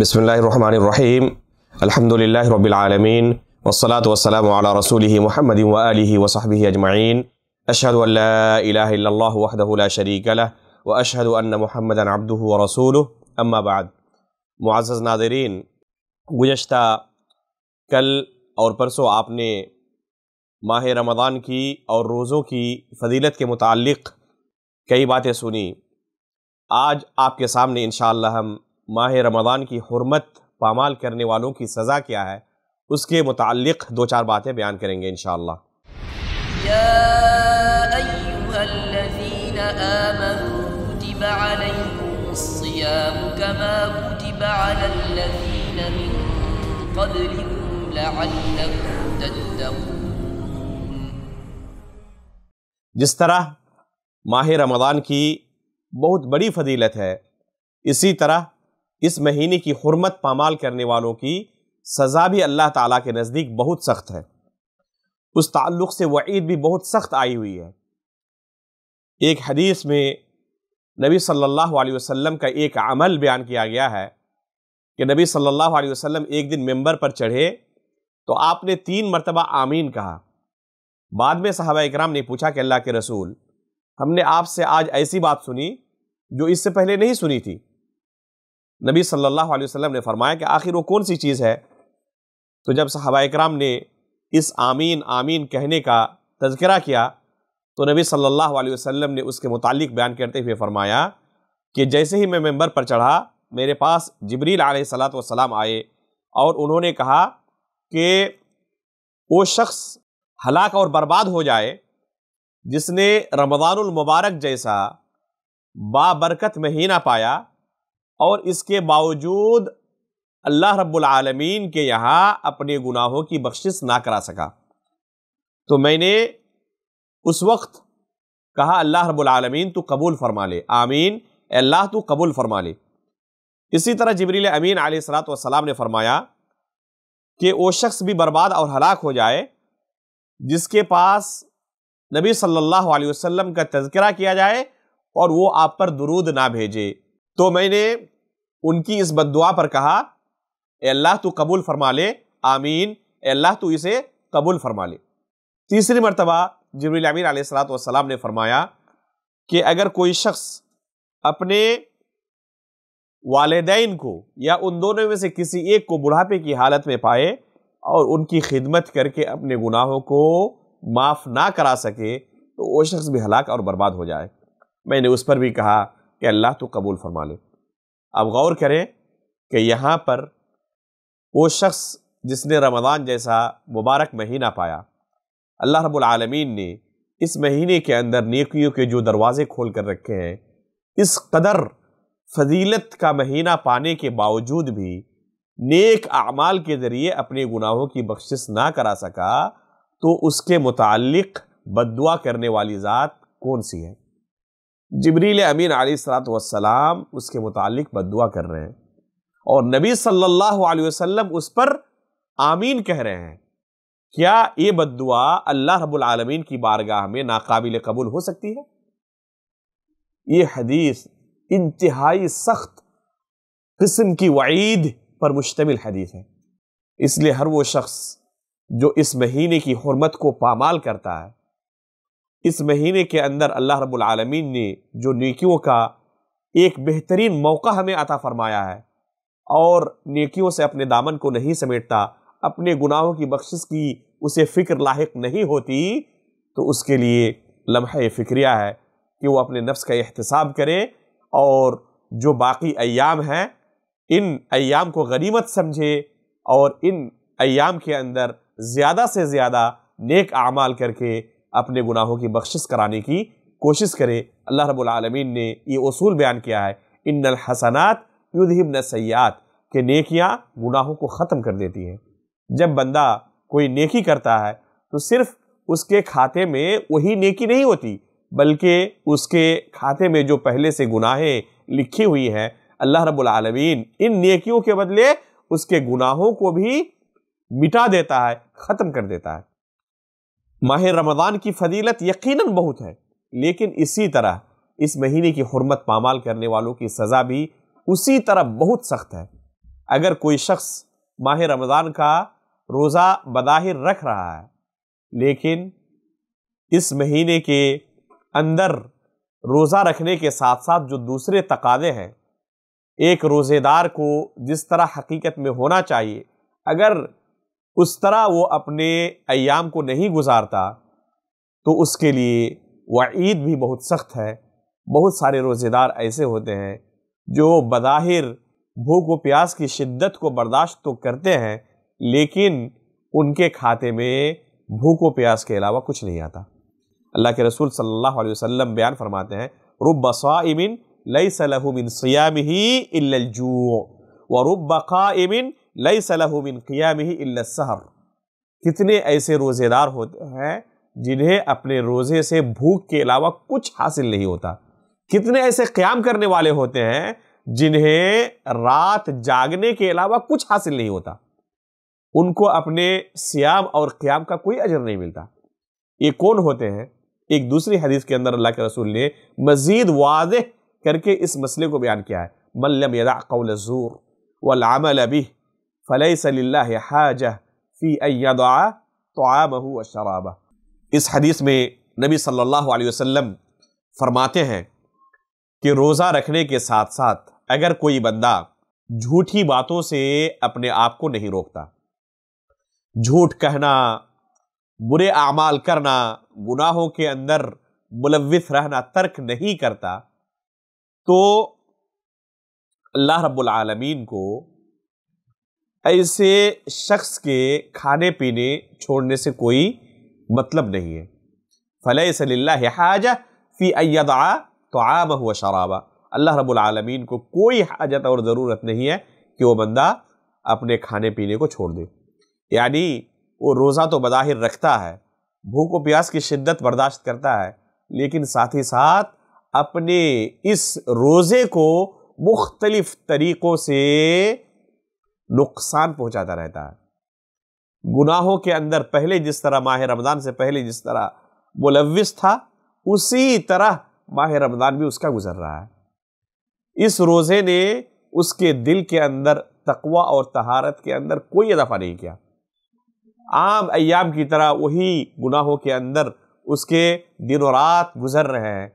बसमीम अलहमदिल्ला रबालमीन वसलात वसलम रसूल महमद वली वसाहब अजमाइन अशहद वहदल शरीक व अशहद महमद अब्दू व रसूल अम्माबाद मुआज़ नादरीन गुज्त कल और परसों आपने माह रमज़ान की और रोज़ों की फजीलत के मुतक़ कई बातें सुनी आज आपके सामने इन हम माह रमज़ान की हरमत पामाल करने वालों की सज़ा क्या है उसके मुतक दो चार बातें बयान करेंगे इन जिस तरह माह रमज़ान की बहुत बड़ी फजीलत है इसी तरह इस महीने की हरमत पामाल करने वालों की सज़ा भी अल्लाह ताला के नज़दीक बहुत सख्त है उस ताल्लुक़ से वईद भी बहुत सख्त आई हुई है एक हदीस में नबी सल्लल्लाहु अलैहि वसल्लम का एक अमल बयान किया गया है कि नबी सल्लल्लाहु अलैहि वसल्लम एक दिन मेंबर पर चढ़े तो आपने तीन मरतबा आमीन कहा बाद में साहबा इकराम ने पूछा कि अल्लाह के रसूल हमने आपसे आज ऐसी बात सुनी जो इससे पहले नहीं सुनी थी नबी सल्लल्लाहु अलैहि वसल्लम ने फरमाया कि आखिर वो कौन सी चीज़ है तो जब सहाबा कराम ने इस आमीन आमीन कहने का तस्करा किया तो नबी सल्लल्लाहु अलैहि वसल्लम ने उसके मुतालिक बयान करते हुए फरमाया कि जैसे ही मैं मेंबर पर चढ़ा मेरे पास जबरील आलत वसलाम आए और उन्होंने कहा कि वो शख्स हलाक और बर्बाद हो जाए जिसने रमज़ानमबारक जैसा बाबरकत महीना पाया और इसके बावजूद अल्लाह रब्बुल आलमीन के यहाँ अपने गुनाहों की बख्शिश ना करा सका तो मैंने उस वक्त कहा अल्लाह रब्बुल आलमीन तू कबूल फरमा ले आमीन अल्लाह तू कबूल फरमा ले इसी तरह जबरील अमीन आसलात ने फरमाया कि वो शख्स भी बर्बाद और हलाक हो जाए जिसके पास नबी सल्लल्लाहु अलैहि वसल्लम का तज़करा किया जाए और वो आप पर दरूद ना भेजे तो मैंने उनकी इस बदुआ पर कहा अल्लाह तू कबूल फरमा ले आमीन अल्लाह तू इसे कबूल फरमा ले तीसरी मरतबा जबरील अमीन सलाम ने फरमाया कि अगर कोई शख्स अपने वालदेन को या उन दोनों में से किसी एक को बुढ़ापे की हालत में पाए और उनकी खिदमत करके अपने गुनाहों को माफ़ ना करा सके तो वो शख्स भी हलाक और बर्बाद हो जाए मैंने उस पर भी कहा कि अल्लाह तो कबूल फरमा ले अब गौर करें कि यहाँ पर वो शख्स जिसने रमज़ान जैसा मुबारक महीना पाया अल्लाह रब्बुल आलमीन ने इस महीने के अंदर नेकियों के जो दरवाज़े खोल कर रखे हैं इस कदर फजीलत का महीना पाने के बावजूद भी नेक अमाल के ज़रिए अपने गुनाहों की बख्शिश ना करा सका तो उसके मुतल बदुआ करने वाली ज़ात कौन सी है जबरील अमीन वसलाम उसके मुतालिक बदुआ कर रहे हैं और नबी सल्लल्लाहु अलैहि वसल्लम उस पर आमीन कह रहे हैं क्या ये बदुआ अल्लाह रब्बुल आलमीन की बारगाह में नाकाबिल कबूल हो सकती है ये हदीस इंतहाई सख्त किस्म की वईद पर मुश्तमिल हदीस है इसलिए हर वो शख्स जो इस महीने की हरमत को पामाल करता है इस महीने के अंदर अल्लाह रब्बुल आलमीन ने जो नेकियों का एक बेहतरीन मौका हमें अता फरमाया है और नेकियों से अपने दामन को नहीं समेटता अपने गुनाहों की बख्शिश की उसे फ़िक्र लाक नहीं होती तो उसके लिए लम्हा फ़िक्रिया है कि वो अपने नफ्स का एहतसाब करे और जो बाकी अयाम हैं इन अयाम को गनीमत समझे और इन अयाम के अंदर ज़्यादा से ज़्यादा नेक आमाल करके अपने गुनाहों की बख्शिश कराने की कोशिश करें अल्लाह रबालमीन ने ये असूल बयान किया है इन हसनात युद्धिबन सयात के नेकियां गुनाहों को ख़त्म कर देती हैं जब बंदा कोई नेकी करता है तो सिर्फ उसके खाते में वही नेकी नहीं होती बल्कि उसके खाते में जो पहले से गुनाहें लिखी हुई हैं अल्लाह रबालमीन इन नेकियों के बदले उसके गुनाहों को भी मिटा देता है ख़त्म कर देता है माह रमज़ान की फजीलत यकीनन बहुत है लेकिन इसी तरह इस महीने की हरमत पामाल करने वालों की सज़ा भी उसी तरह बहुत सख्त है अगर कोई शख्स माह रमज़ान का रोज़ा बदाहिर रख रहा है लेकिन इस महीने के अंदर रोज़ा रखने के साथ साथ जो दूसरे तकादे हैं एक रोज़ेदार को जिस तरह हकीकत में होना चाहिए अगर उस तरह वो अपने अयाम को नहीं गुजारता तो उसके लिए वईद भी बहुत सख्त है बहुत सारे रोज़ेदार ऐसे होते हैं जो बज़ाहिर भूख व प्यास की शिद्दत को बर्दाश्त तो करते हैं लेकिन उनके खाते में भूख व प्यास के अलावा कुछ नहीं आता अल्लाह के रसूल सल्लल्लाहु अलैहि वसल्लम बयान फरमाते हैं रुब साइमिन लई सलहुमिन सियाम ही इल्लू व रुब क़ाइमिन लई सलाहमिन क़ियाम ही सहर कितने ऐसे रोज़ेदार होते हैं जिन्हें अपने रोज़े से भूख के अलावा कुछ हासिल नहीं होता कितने ऐसे क़्याम करने वाले होते हैं जिन्हें रात जागने के अलावा कुछ हासिल नहीं होता उनको अपने सियाम और क़्याम का कोई अजर नहीं मिलता ये कौन होते हैं एक दूसरी हदीस के अंदर अल्लाह के रसूल ने मज़ीद वाज करके इस मसले को बयान किया है मल्लम यदा कौल जूर अभी फ़लई सली हाजह फ़ी अदा तो शराबा इस हदीस में नबी सल्लल्लाहु अलैहि वसल्लम फरमाते हैं कि रोज़ा रखने के साथ साथ अगर कोई बंदा झूठी बातों से अपने आप को नहीं रोकता झूठ कहना बुरे अमाल करना गुनाहों के अंदर मुलविस रहना तर्क नहीं करता तो अल्लाह रब्बुल आलमीन को ऐसे शख्स के खाने पीने छोड़ने से कोई मतलब नहीं है फल सल्ला हाजा फ़ी अयदा तो आब हुआ शराबा अल्लाह रबालमीन को कोई हाजत और ज़रूरत नहीं है कि वह बंदा अपने खाने पीने को छोड़ दे यानी वो रोज़ा तो बज़ाहिर रखता है भूख व प्यास की शिद्दत बर्दाश्त करता है लेकिन साथ ही साथ अपने इस रोज़े को मुख्तलफ़ तरीक़ों से नुकसान पहुंचाता रहता है गुनाहों के अंदर पहले जिस तरह माह रमज़ान से पहले जिस तरह मुलविस था उसी तरह माह रमज़ान भी उसका गुजर रहा है इस रोज़े ने उसके दिल के अंदर तकवा और तहारत के अंदर कोई इजाफा नहीं किया आम अयाम की तरह वही गुनाहों के अंदर उसके दिन और रात गुजर रहे हैं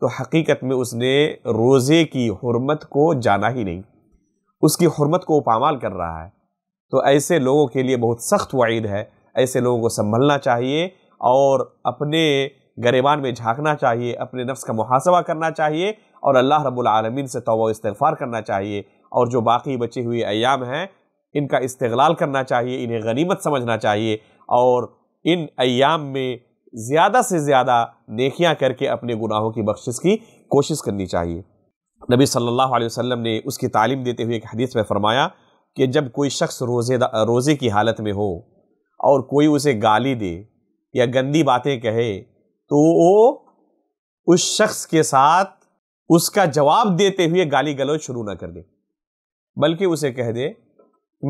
तो हकीकत में उसने रोज़े की हरमत को जाना ही नहीं उसकी हरमत को पामाल कर रहा है तो ऐसे लोगों के लिए बहुत सख्त वाइद है ऐसे लोगों को संभलना चाहिए और अपने गरेबान में झांकना चाहिए अपने नफ्स का मुहासवा करना चाहिए और अल्लाह रब्बुल से तोबा इस्तफ़ार करना चाहिए और जो बाकी बचे हुए अयाम हैं इनका इस्तलाल करना चाहिए इन्हें गनीमत समझना चाहिए और इन अयाम में ज़्यादा से ज़्यादा नेकियाँ करके अपने गुनाहों की बख्शिश की कोशिश करनी चाहिए नबी सल्लल्लाहु अलैहि वसल्लम ने उसकी तालीम देते हुए एक हदीस में फ़रमाया कि जब कोई शख्स रोज़े रोज़े की हालत में हो और कोई उसे गाली दे या गंदी बातें कहे तो वो उस शख्स के साथ उसका जवाब देते हुए गाली गलौज शुरू ना कर दे बल्कि उसे कह दे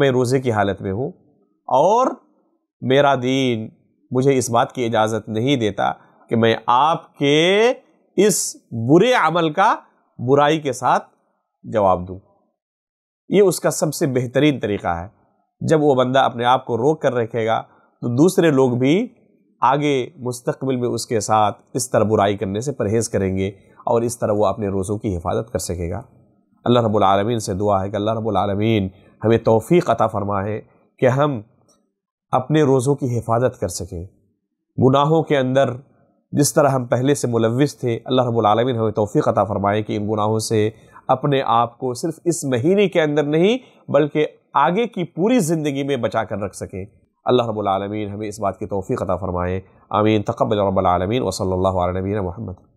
मैं रोज़े की हालत में हूँ और मेरा दीन मुझे इस बात की इजाज़त नहीं देता कि मैं आपके इस बुरे अमल का बुराई के साथ जवाब दूँ ये उसका सबसे बेहतरीन तरीका है जब वो बंदा अपने आप को रोक कर रखेगा तो दूसरे लोग भी आगे मुस्तकबिल में उसके साथ इस तरह बुराई करने से परहेज़ करेंगे और इस तरह वो अपने रोज़ों की हिफाजत कर सकेगा अल्लाह रब्बुल रबालमीन से दुआ है कि अल्लाह रब्बुल रबालमीन हमें तोफ़ी अता फ़रमाए कि हम अपने रोज़ों की हिफाजत कर सकें गुनाहों के अंदर जिस तरह हम पहले से मुलविस थे अल्लाह रबालमीन हमें तोफ़ी अता फ़रमाए कि इन गुनाहों से अपने आप को सिर्फ इस महीने के अंदर नहीं बल्कि आगे की पूरी ज़िंदगी में बचा कर रख सकें अल्लाह रबालमीन हमें इस बात की तोफ़ी अता फ़रमाए आमीन तकबल रबालमीन वसल नबीन महमद